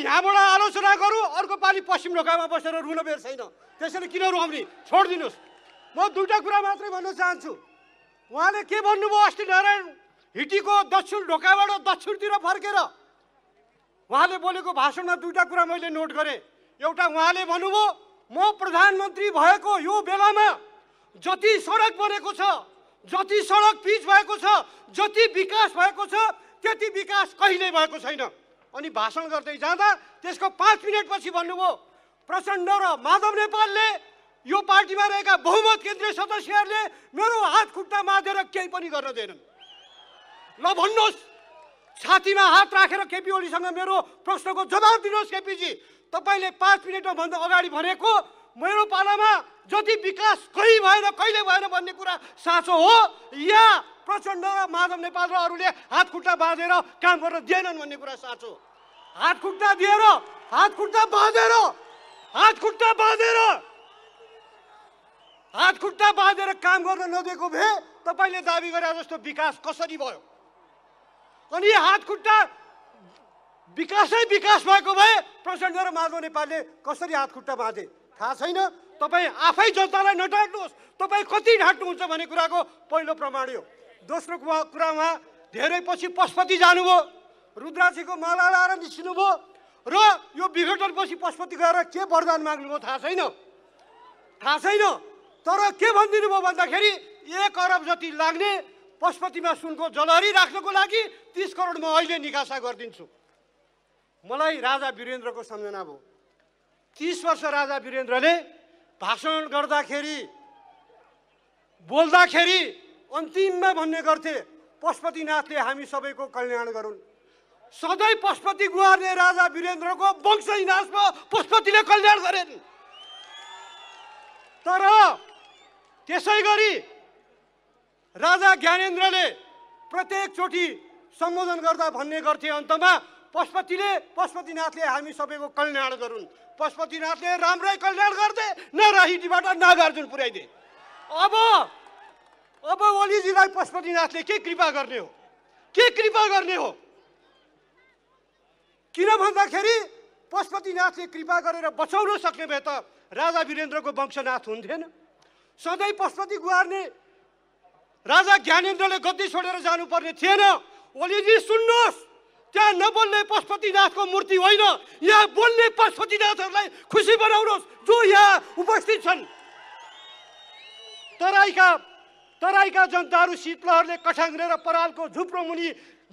यहाँबाट आलोचना गरौँ अर्को पालि पश्चिम ढोकामा बसेर रुन बेर छैन त्यसैले किन रुवाउने छोडिदिनुहोस् म दुईवटा कुरा मात्रै भन्न चाहन्छु उहाँले के भन्नुभयो अस्ति नारायण हिटीको दक्षिण ढोकाबाट दक्षिणतिर फर्केर उहाँले बोलेको भाषणमा दुईवटा कुरा मैले नोट गरेँ एउटा उहाँले भन्नुभयो म प्रधानमन्त्री भएको यो बेलामा जति सडक बनेको छ जति सडक पिच भएको छ जति विकास भएको छ त्यति विकास कहिले भएको छैन अनि भाषण गर्दै जाँदा त्यसको पाँच मिनटपछि भन्नुभयो प्रचण्ड र माधव नेपालले यो पार्टीमा रहेका बहुमत केन्द्रीय सदस्यहरूले मेरो हात खुट्टा माधेर केही पनि गर्न दिएनन् ल भन्नुहोस् छातीमा हात राखेर केपी ओलीसँग मेरो प्रश्नको जवाब दिनुहोस् केपीजी तपाईँले पाँच मिनटमा भन्दा अगाडि भनेको मेरो पालामा जति विकास कहीँ भएन कहिले भएन भन्ने कुरा साँचो हो या प्रचण्ड र माधव नेपाल र अरूले हात खुट्टा बाँधेर काम गर्न दिएनन् भन्ने कुरा साँचो हो हात खुट्टा दिएर हात खुट्टा बाँधेर हात खुट्टा बाँधेर हात खुट्टा बाँधेर काम गर्न नदिएको भए तपाईँले दावी गरे जस्तो विकास कसरी भयो अनि हात खुट्टा विकासै विकास भएको भए प्रचण्ड र माधव नेपालले कसरी हात खुट्टा बाँधे थाहा छैन तपाईँ आफै जनतालाई नढाँट्नुहोस् तपाईँ कति ढाँट्नुहुन्छ भन्ने कुराको पहिलो प्रमाण हो दोस्रो कुरा उहाँ धेरै पछि पशुपति जानुभयो रुद्राक्षीको माला लाएर निस्किनुभयो र यो विघटनपछि पशुपति गएर के वरदान माग्नुभयो थाहा छैन थाहा छैन तर के भनिदिनु भयो भन्दाखेरि एक अरब जति लाग्ने पशुपतिमा सुनको जलहरी राख्नको लागि तिस करोड म अहिले निकासा गरिदिन्छु मलाई राजा वीरेन्द्रको सम्झना भयो तिस वर्ष राजा वीरेन्द्रले भाषण गर्दाखेरि बोल्दाखेरि अन्तिममा भन्ने गर्थे पशुपतिनाथले हामी सबैको कल्याण गरौँ सधैँ पशुपति गुहार्ने राजा वीरेन्द्रको वंश इनासमा पशुपतिले कल्याण गरेन् तर त्यसै गरी राजा ज्ञानेन्द्रले प्रत्येक चोटि सम्बोधन गर्दा भन्ने गर्थे अन्तमा पशुपतिले पशुपतिनाथले हामी सबैको कल्याण गरून् पशुपतिनाथले राम्रै कल्याण न राहिटीबाट नागार्जुन पुर्याइदिए अब अब ओलीजीलाई पशुपतिनाथले के कृपा गर्ने हो के कृपा गर्ने हो किन भन्दाखेरि पशुपतिनाथले कृपा गरेर बचाउन सक्ने भए त राजा वीरेन्द्रको वंशनाथ हुन्थेन सधैँ पशुपति गुहार्ने राजा ज्ञानेन्द्रले गद्दी छोडेर जानुपर्ने थिएन ओलीजी सुन्नुहोस् त्यहाँ नबोल्ने पशुपतिनाथको मूर्ति होइन यहाँ बोल्ने पशुपतिनाथहरूलाई खुसी बनाउनुहोस् जो यहाँ उपस्थित छन् तराईका तराईका जनताहरू शीतलहरले लिएर परालको झुप्रो मुनि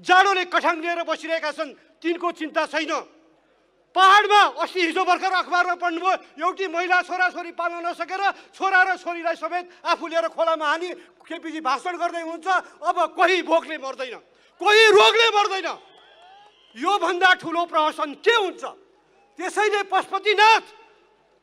जाडोले लिएर बसिरहेका छन् तिनको चिन्ता छैन पहाडमा अस्ति हिजो भर्खर अखबारमा पढ्नुभयो एउटी महिला छोरा छोरी पाल्न नसकेर छोरा र छोरीलाई समेत आफू लिएर खोलामा हानी केपिजी भाषण गर्दै हुन्छ अब कोही भोकले मर्दैन कोही रोगले मर्दैन योभन्दा ठुलो प्रहसन के हुन्छ त्यसैले पशुपतिनाथ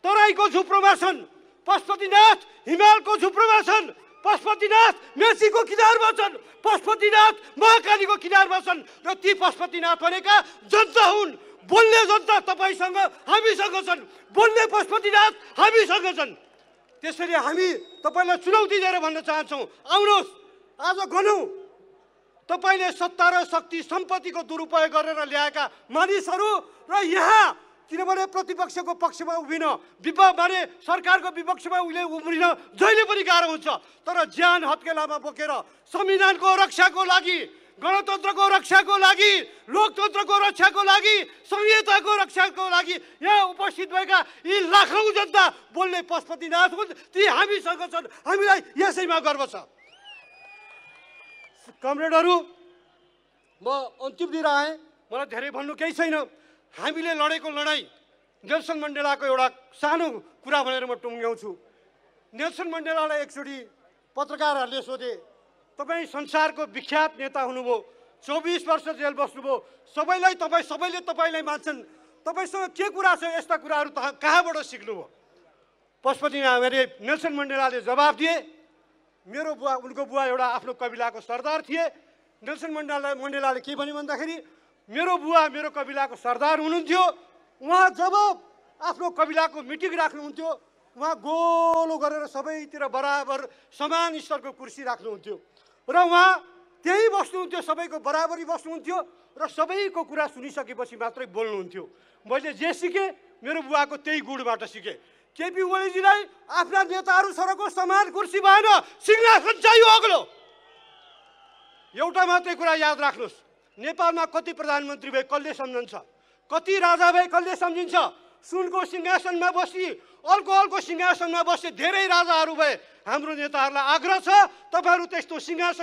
तराईको झुप्रोमा छन् पशुपतिनाथ हिमालको झुप्रोमा छन् पशुपतिनाथ मेसीको किनारमा छन् पशुपतिनाथ महाकालीको किनारमा छन् र ती पशुपतिनाथ भनेका जनता हुन् बोल्ने जनता तपाईँसँग हामीसँग छन् बोल्ने पशुपतिनाथ हामीसँग छन् त्यसरी हामी तपाईँलाई चुनौती दिएर भन्न चाहन्छौँ आउनुहोस् आज गनौँ तपाईँले सत्ता र शक्ति सम्पत्तिको दुरुपयोग गरेर ल्याएका मानिसहरू र यहाँ किनभने प्रतिपक्षको पक्षमा उभिन विप माने सरकारको विपक्षमा उसले उम्रिन जहिले पनि गाह्रो हुन्छ तर ज्यान हत्केलामा बोकेर संविधानको रक्षाको लागि गणतन्त्रको रक्षाको लागि लोकतन्त्रको रक्षाको लागि संहिताको रक्षाको लागि यहाँ उपस्थित भएका यी लाखौँ जनता बोल्ने पशुपतिनाथ हुन् ती हामीसँग छन् हामीलाई यसैमा गर्व छ कमरेडहरू म अन्तिम अन्तिमतिर आएँ मलाई धेरै भन्नु केही छैन हामीले लडेको लडाइँ नेल्सन मण्डेलाको एउटा सानो कुरा भनेर म टुङ्ग्याउँछु नेल्सन मण्डेलालाई एकचोटि पत्रकारहरूले सोधे तपाईँ संसारको विख्यात नेता हुनुभयो चौबिस वर्ष जेल बस्नुभयो सबैलाई तपाईँ सबैले तपाईँलाई मान्छन् तपाईँसँग के कुरा छ यस्ता कुराहरू त कहाँबाट सिक्नुभयो पशुपति नामेरे नेल्सन मण्डेलाले जवाब दिए मेरो बुवा उनको बुवा एउटा आफ्नो कविलाको सरदार थिए नेल्सन मण्डेला मण्डेलाले के भन्यो भन्दाखेरि मेरो बुवा मेरो कविलाको सरदार हुनुहुन्थ्यो उहाँ जब आफ्नो कविलाको मिटिङ राख्नुहुन्थ्यो उहाँ गोलो गरेर सबैतिर बराबर समान स्तरको कुर्सी राख्नुहुन्थ्यो र उहाँ त्यही बस्नुहुन्थ्यो सबैको बराबरी बस्नुहुन्थ्यो र सबैको कुरा सुनिसकेपछि मात्रै बोल्नुहुन्थ्यो मैले जे सिकेँ मेरो बुवाको त्यही गुणबाट सिकेँ केपी ओलीजीलाई आफ्ना नेताहरू सरको समान कुर्सी भएन सिंहासन चाहियो अग्लो एउटा मात्रै कुरा याद राख्नुहोस् नेपालमा कति प्रधानमन्त्री भए कसले सम्झन्छ कति राजा भए कसले सम्झिन्छ सुनको सिंहासनमा बसी अल्को अल्को सिंहासनमा बस्ने धेरै राजाहरू भए हाम्रो नेताहरूलाई आग्रह छ तपाईँहरू त्यस्तो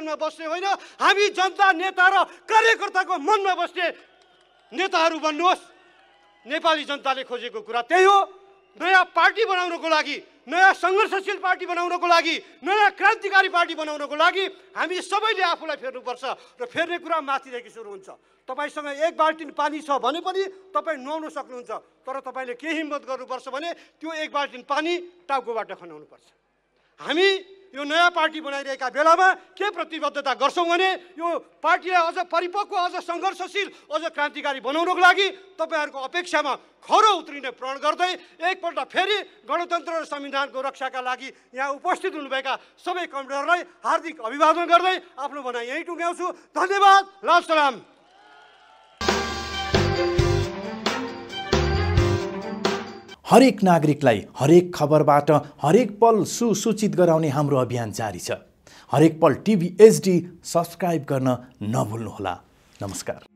सिंहासनमा बस्ने होइन हामी जनता नेता र कार्यकर्ताको मनमा बस्ने नेताहरू बन्नुहोस् नेपाली जनताले खोजेको कुरा त्यही हो नयाँ पार्टी बनाउनको लागि नयाँ सङ्घर्षशील पार्टी बनाउनको लागि नयाँ क्रान्तिकारी पार्टी बनाउनको लागि हामी सबैले आफूलाई फेर्नुपर्छ र फेर्ने कुरा माथिदेखि सुरु हुन्छ तपाईँसँग एक बाल्टिन पानी छ भने पनि तपाईँ नुहाउन सक्नुहुन्छ तर तपाईँले के हिम्मत गर्नुपर्छ भने त्यो एक बाल्टिन पानी टाउकोबाट खनाउनुपर्छ हामी यो नयाँ पार्टी बनाइरहेका बेलामा के प्रतिबद्धता गर्छौँ भने यो पार्टीलाई अझ परिपक्व अझ सङ्घर्षशील अझ क्रान्तिकारी बनाउनको लागि तपाईँहरूको अपेक्षामा खरो उत्रिने प्रण गर्दै एकपल्ट फेरि गणतन्त्र र संविधानको रक्षाका लागि यहाँ उपस्थित हुनुभएका सबै कमिटरलाई हार्दिक अभिवादन गर्दै आफ्नो भनाइ यहीँ टुङ्ग्याउँछु धन्यवाद लाल सलाम हरेक नागरिकलाई हरेक खबरबाट हरेक पल सुसूचित गराउने हाम्रो अभियान जारी छ हरेक पल टिभी एचडी सब्सक्राइब गर्न नभुल्नुहोला नमस्कार